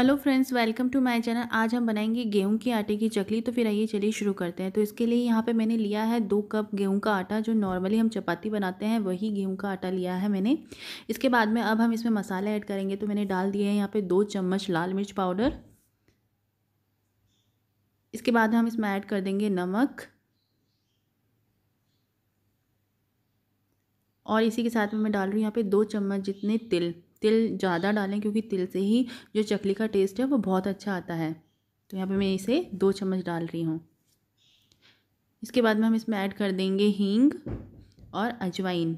hello friends welcome to my channel आज हम बनाएंगे गेहूं के आटे की चकली तो फिर आइए चलिए शुरू करते हैं तो इसके लिए यहाँ पे मैंने लिया है दो कप गेहूं का आटा जो नॉर्मली हम चपाती बनाते हैं वही गेहूं का आटा लिया है मैंने इसके बाद में अब हम इसमें मसाला ऐड करेंगे तो मैंने डाल दिया है यहाँ पर दो चम्मच लाल मिर्च पाउडर इसके बाद हम इसमें ऐड कर देंगे नमक और इसी के साथ में मैं डाल रही हूँ यहाँ पर दो चम्मच जितने तिल तिल ज़्यादा डालें क्योंकि तिल से ही जो चकली का टेस्ट है वो बहुत अच्छा आता है तो यहाँ पे मैं इसे दो चम्मच डाल रही हूँ इसके बाद में हम इसमें ऐड कर देंगे हींग और अजवाइन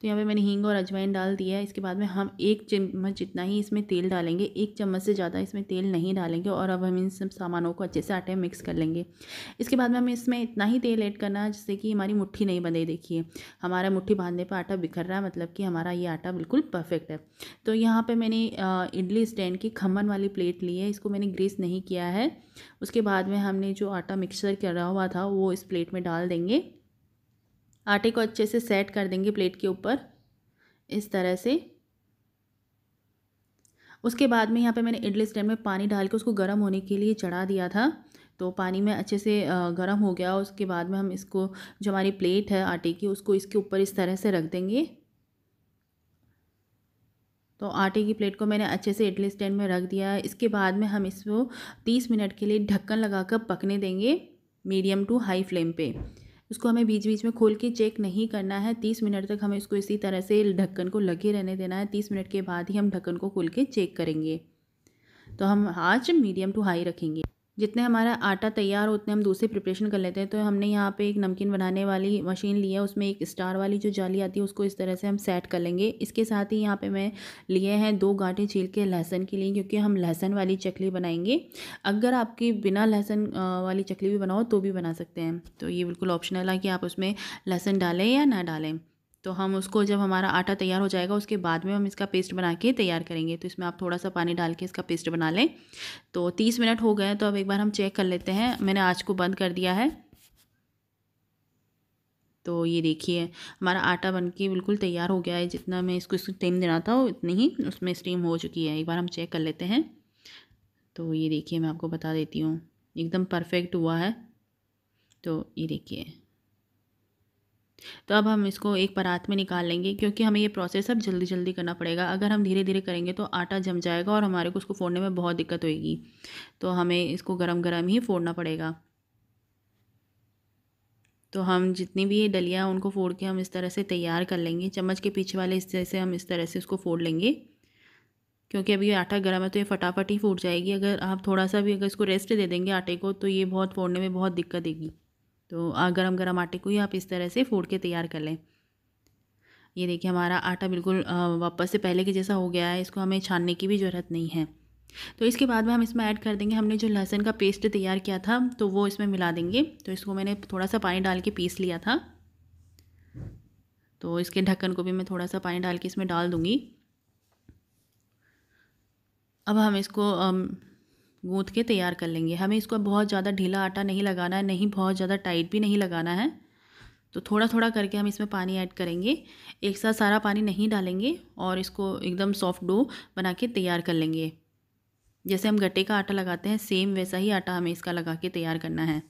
तो यहाँ पे मैंने हींग और अजवाइन डाल दिया है इसके बाद में हम एक चम्मच जितना ही इसमें तेल डालेंगे एक चम्मच से ज़्यादा इसमें तेल नहीं डालेंगे और अब हम इन सब सामानों को अच्छे से आटे में मिक्स कर लेंगे इसके बाद में हमें इसमें इतना ही तेल ऐड करना है जिससे कि हमारी मुट्ठी नहीं बंधे देखिए हमारा मुट्ठी बांधने पर आटा बिखर रहा है मतलब कि हमारा ये आटा बिल्कुल परफेक्ट है तो यहाँ पर मैंने इडली स्टैंड की खमन वाली प्लेट ली है इसको मैंने ग्रीस नहीं किया है उसके बाद में हमने जो आटा मिक्सर करा हुआ था वो इस प्लेट में डाल देंगे आटे को अच्छे से सेट कर देंगे प्लेट के ऊपर इस तरह से उसके बाद में यहाँ पे मैंने इडली स्टैंड में पानी डाल के उसको गर्म होने के लिए चढ़ा दिया था तो पानी में अच्छे से गर्म हो गया उसके बाद में हम इसको जो हमारी प्लेट है आटे की उसको इसके ऊपर इस तरह से रख देंगे तो आटे की प्लेट को मैंने अच्छे से इडली स्टैंड में रख दिया इसके बाद में हम इसको तीस मिनट के लिए ढक्कन लगाकर पकने देंगे मीडियम टू हाई फ्लेम पे इसको हमें बीच बीच में खोल के चेक नहीं करना है तीस मिनट तक हमें इसको इसी तरह से ढक्कन को लगे रहने देना है तीस मिनट के बाद ही हम ढक्कन को खोल के चेक करेंगे तो हम आज मीडियम टू हाई रखेंगे जितने हमारा आटा तैयार हो उतने हम दूसरी प्रिपरेशन कर लेते हैं तो हमने यहाँ पे एक नमकीन बनाने वाली मशीन ली है उसमें एक स्टार वाली जो जाली आती है उसको इस तरह से हम सेट कर लेंगे इसके साथ ही यहाँ पे मैं लिए हैं दो गांठे छील के लहसन के लिए क्योंकि हम लहसन वाली चकली बनाएंगे अगर आपकी बिना लहसन वाली चकली भी बनाओ तो भी बना सकते हैं तो ये बिल्कुल ऑप्शनल है कि आप उसमें लहसन डालें या ना डालें तो हम उसको जब हमारा आटा तैयार हो जाएगा उसके बाद में हम इसका पेस्ट बना के तैयार करेंगे तो इसमें आप थोड़ा सा पानी डाल के इसका पेस्ट बना लें तो तीस मिनट हो गए तो अब एक बार हम चेक कर लेते हैं मैंने आज को बंद कर दिया है तो ये देखिए हमारा आटा बन के बिल्कुल तैयार हो गया है जितना मैं इसको स्टीम देना था उतनी ही उसमें स्टीम हो चुकी है एक बार हम चेक कर लेते हैं तो ये देखिए मैं आपको बता देती हूँ एकदम परफेक्ट हुआ है तो ये देखिए तो अब हम इसको एक परात में निकाल लेंगे क्योंकि हमें ये प्रोसेस अब जल्दी जल्दी करना पड़ेगा अगर हम धीरे धीरे करेंगे तो आटा जम जाएगा और हमारे को उसको फोड़ने में बहुत दिक्कत होगी तो हमें इसको गर्म गर्म ही फोड़ना पड़ेगा तो हम जितनी भी ये डलिया उनको फोड़ के हम इस तरह से तैयार कर लेंगे चम्मच के पीछे वाले हिस्से से हम इस तरह से उसको फोड़ लेंगे क्योंकि अभी ये आटा गर्म है तो ये फटाफट ही फूट जाएगी अगर आप थोड़ा सा भी अगर इसको रेस्ट दे देंगे आटे को तो ये बहुत फोड़ने में बहुत दिक्कत देगी तो गरम गरम आटे को ही आप इस तरह से फोड़ के तैयार कर लें ये देखिए हमारा आटा बिल्कुल वापस से पहले के जैसा हो गया है इसको हमें छानने की भी ज़रूरत नहीं है तो इसके बाद में हम इसमें ऐड कर देंगे हमने जो लहसुन का पेस्ट तैयार किया था तो वो इसमें मिला देंगे तो इसको मैंने थोड़ा सा पानी डाल के पीस लिया था तो इसके ढक्कन को भी मैं थोड़ा सा पानी डाल के इसमें डाल दूँगी अब हम इसको गूँथ के तैयार कर लेंगे हमें इसको बहुत ज़्यादा ढीला आटा नहीं लगाना है नहीं बहुत ज़्यादा टाइट भी नहीं लगाना है तो थोड़ा थोड़ा करके हम इसमें पानी ऐड करेंगे एक साथ सारा पानी नहीं डालेंगे और इसको एकदम सॉफ्ट डो बना के तैयार कर लेंगे जैसे हम गट्टे का आटा लगाते हैं सेम वैसा ही आटा हमें इसका लगा के तैयार करना है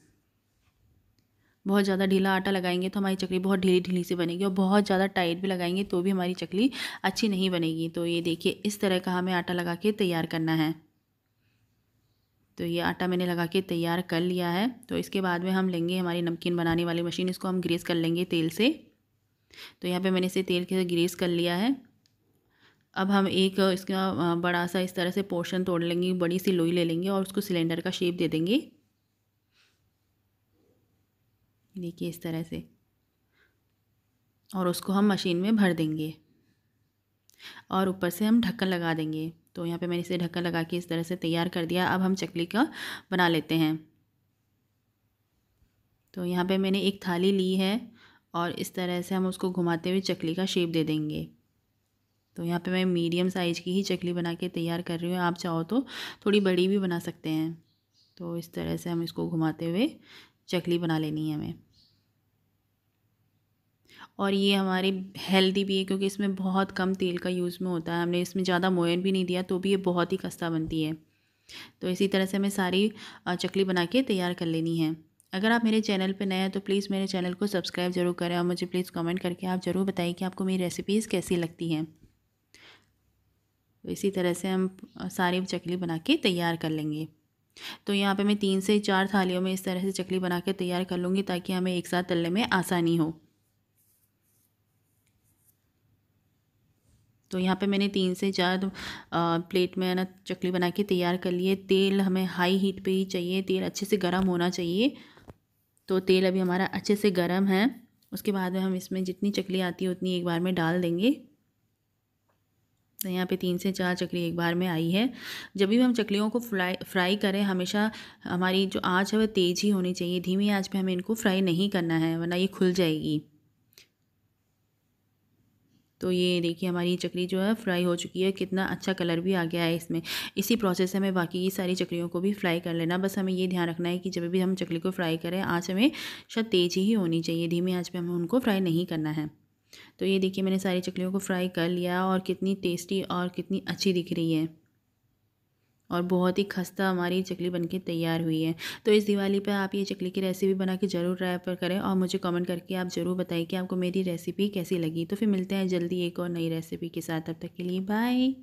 बहुत ज़्यादा ढीला आटा लगाएंगे तो हमारी चकली बहुत ढीली ढीली सी बनेगी और बहुत ज़्यादा टाइट भी लगाएंगे तो भी हमारी चकली अच्छी नहीं बनेगी तो ये देखिए इस तरह का हमें आटा लगा के तैयार करना है तो ये आटा मैंने लगा के तैयार कर लिया है तो इसके बाद में हम लेंगे हमारी नमकीन बनाने वाली मशीन इसको हम ग्रेस कर लेंगे तेल से तो यहाँ पे मैंने इसे तेल के ग्रेस कर लिया है अब हम एक इसका बड़ा सा इस तरह से पोर्शन तोड़ लेंगे बड़ी सी लोई ले लेंगे और उसको सिलेंडर का शेप दे देंगे देखिए इस तरह से और उसको हम मशीन में भर देंगे और ऊपर से हम ढक्कन लगा देंगे तो यहाँ पे मैंने इसे ढक्कन लगा के इस तरह से तैयार कर दिया अब हम चकली का बना लेते हैं तो यहाँ पे मैंने एक थाली ली है और इस तरह से हम उसको घुमाते हुए चकली का शेप दे देंगे तो यहाँ पे मैं मीडियम साइज़ की ही चकली बना के तैयार कर रही हूँ आप चाहो तो थोड़ी बड़ी भी बना सकते हैं तो इस तरह से हम इसको घुमाते हुए चकली बना लेनी है हमें और ये हमारी हेल्दी भी है क्योंकि इसमें बहुत कम तेल का यूज़ में होता है हमने इसमें ज़्यादा मोयन भी नहीं दिया तो भी ये बहुत ही खस्ता बनती है तो इसी तरह से हमें सारी चकली बना के तैयार कर लेनी है अगर आप मेरे चैनल पर नए हैं तो प्लीज़ मेरे चैनल को सब्सक्राइब जरूर करें और मुझे प्लीज़ कमेंट करके आप ज़रूर बताइए कि आपको मेरी रेसिपीज़ कैसी लगती हैं तो इसी तरह से हम सारी चकली बना के तैयार कर लेंगे तो यहाँ पे मैं तीन से चार थालियों में इस तरह से चकली बना के तैयार कर लूँगी ताकि हमें एक साथ तलने में आसानी हो तो यहाँ पे मैंने तीन से चार प्लेट में ना चकली बना के तैयार कर लिए तेल हमें हाई हीट पे ही चाहिए तेल अच्छे से गर्म होना चाहिए तो तेल अभी हमारा अच्छे से गर्म है उसके बाद में हम इसमें जितनी चकली आती है उतनी एक बार में डाल देंगे तो यहाँ पे तीन से चार चकली एक बार में आई है जब भी हम चकलियों को फ्राई फ्राई करें हमेशा हमारी जो आँच है वह तेज़ ही होनी चाहिए धीमी आँच पर हमें इनको फ्राई नहीं करना है वरना ये खुल जाएगी तो ये देखिए हमारी चकली जो है फ्राई हो चुकी है कितना अच्छा कलर भी आ गया है इसमें इसी प्रोसेस से हमें बाकी ये सारी चकलियों को भी फ्राई कर लेना बस हमें ये ध्यान रखना है कि जब भी हम चकली को फ्राई करें आँच हमें शायद तेज़ ही होनी चाहिए धीमी आँच पर हमें उनको फ्राई नहीं करना है तो ये देखिए मैंने सारी चकलियों को फ्राई कर लिया और कितनी टेस्टी और कितनी अच्छी दिख रही है और बहुत ही खस्ता हमारी चकली बनके तैयार हुई है तो इस दिवाली पर आप ये चकली की रेसिपी बना के ज़रूर ट्राई पर करें और मुझे कमेंट करके आप ज़रूर बताइए कि आपको मेरी रेसिपी कैसी लगी तो फिर मिलते हैं जल्दी एक और नई रेसिपी के साथ अब तक के लिए बाय